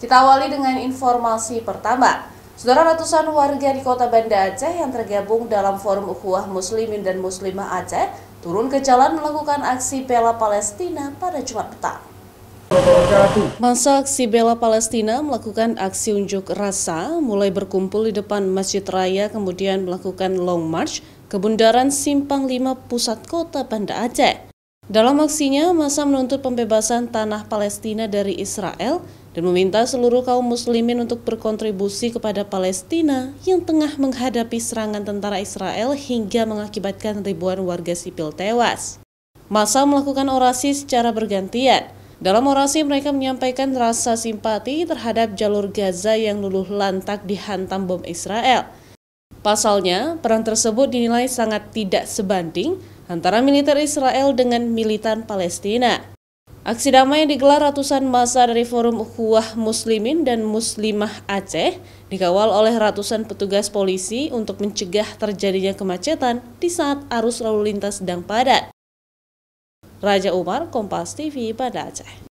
Kita awali dengan informasi pertama. Saudara ratusan warga di kota Banda Aceh yang tergabung dalam Forum Ukhuwah Muslimin dan Muslimah Aceh turun ke jalan melakukan aksi bela Palestina pada Jumat petang. Masa aksi bela Palestina melakukan aksi unjuk rasa, mulai berkumpul di depan Masjid Raya, kemudian melakukan long march ke bundaran Simpang 5 pusat kota Banda Aceh. Dalam aksinya, masa menuntut pembebasan tanah Palestina dari Israel dan meminta seluruh kaum muslimin untuk berkontribusi kepada Palestina yang tengah menghadapi serangan tentara Israel hingga mengakibatkan ribuan warga sipil tewas. Masa melakukan orasi secara bergantian. Dalam orasi mereka menyampaikan rasa simpati terhadap jalur Gaza yang luluh lantak dihantam bom Israel. Pasalnya, perang tersebut dinilai sangat tidak sebanding antara militer Israel dengan militan Palestina. Aksi damai yang digelar ratusan masa dari Forum Ukhuwah Muslimin dan Muslimah Aceh dikawal oleh ratusan petugas polisi untuk mencegah terjadinya kemacetan di saat arus lalu lintas sedang padat. Raja Umar, Kompas TV, Banda Aceh.